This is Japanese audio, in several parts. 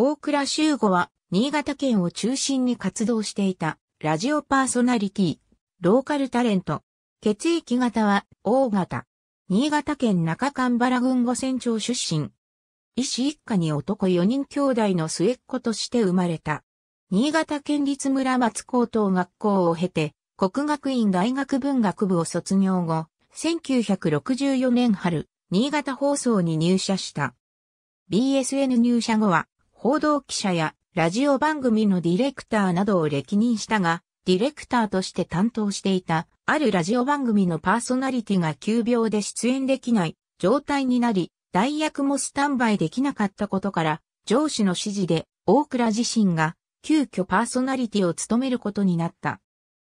大倉修吾は、新潟県を中心に活動していた、ラジオパーソナリティ、ローカルタレント。血液型は、O 型。新潟県中間原郡五泉町出身。医師一家に男4人兄弟の末っ子として生まれた。新潟県立村松高等学校を経て、国学院大学文学部を卒業後、1964年春、新潟放送に入社した。BSN 入社後は、報道記者やラジオ番組のディレクターなどを歴任したが、ディレクターとして担当していた、あるラジオ番組のパーソナリティが急病で出演できない状態になり、代役もスタンバイできなかったことから、上司の指示で、大倉自身が、急遽パーソナリティを務めることになった。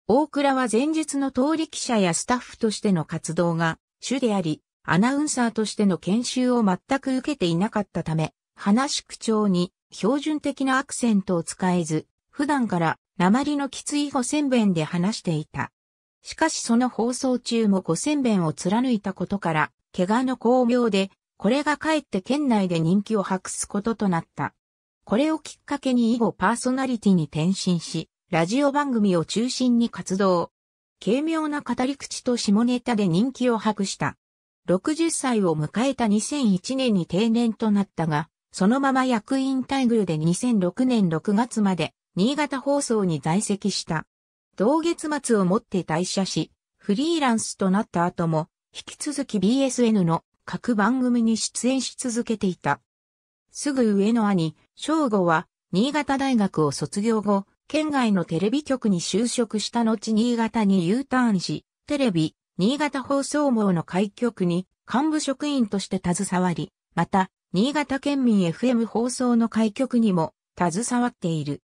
大倉は前日の通り記者やスタッフとしての活動が主であり、アナウンサーとしての研修を全く受けていなかったため、話口調に標準的なアクセントを使えず、普段から鉛のきつい五千弁で話していた。しかしその放送中も五千弁を貫いたことから、怪我の巧妙で、これがかえって県内で人気を博すこととなった。これをきっかけに以後パーソナリティに転身し、ラジオ番組を中心に活動。軽妙な語り口と下ネタで人気を博した。60歳を迎えた2001年に定年となったが、そのまま役員待遇で2006年6月まで新潟放送に在籍した。同月末をもって退社し、フリーランスとなった後も、引き続き BSN の各番組に出演し続けていた。すぐ上の兄、正吾は、新潟大学を卒業後、県外のテレビ局に就職した後新潟に U ターンし、テレビ、新潟放送網の開局に幹部職員として携わり、また、新潟県民 FM 放送の開局にも携わっている。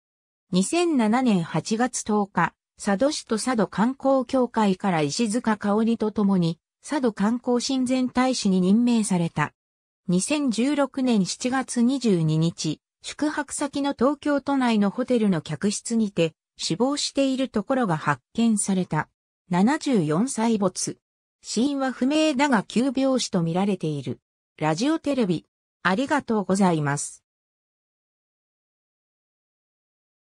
2007年8月10日、佐渡市と佐渡観光協会から石塚香織と共に、佐渡観光親善大使に任命された。2016年7月22日、宿泊先の東京都内のホテルの客室にて、死亡しているところが発見された。74歳没。死因は不明だが急病死とみられている。ラジオテレビ、ありがとうございます。